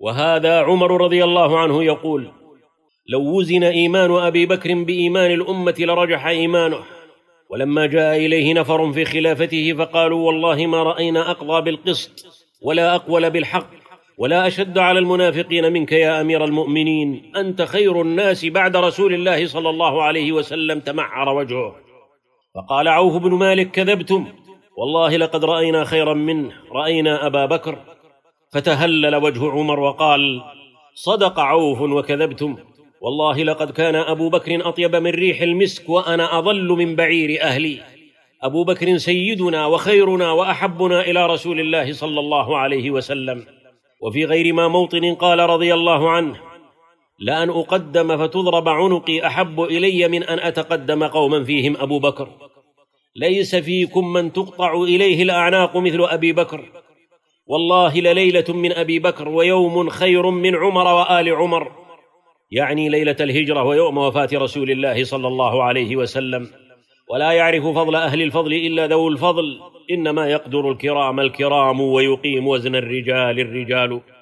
وهذا عمر رضي الله عنه يقول لو وزن إيمان أبي بكر بإيمان الأمة لرجح إيمانه ولما جاء إليه نفر في خلافته فقالوا والله ما رأينا أقضى بالقسط ولا أقول بالحق ولا أشد على المنافقين منك يا أمير المؤمنين أنت خير الناس بعد رسول الله صلى الله عليه وسلم تمعر وجهه فقال عوف بن مالك كذبتم والله لقد رأينا خيرا منه رأينا أبا بكر فتهلل وجه عمر وقال صدق عوف وكذبتم والله لقد كان أبو بكر أطيب من ريح المسك وأنا أظل من بعير أهلي أبو بكر سيدنا وخيرنا وأحبنا إلى رسول الله صلى الله عليه وسلم وفي غير ما موطن قال رضي الله عنه لأن أقدم فتضرب عنقي أحب إلي من أن أتقدم قوما فيهم أبو بكر ليس فيكم من تقطع إليه الأعناق مثل أبي بكر والله لليلة من أبي بكر ويوم خير من عمر وآل عمر يعني ليلة الهجرة ويوم وفاة رسول الله صلى الله عليه وسلم ولا يعرف فضل أهل الفضل إلا ذو الفضل إنما يقدر الكرام الكرام ويقيم وزن الرجال الرجال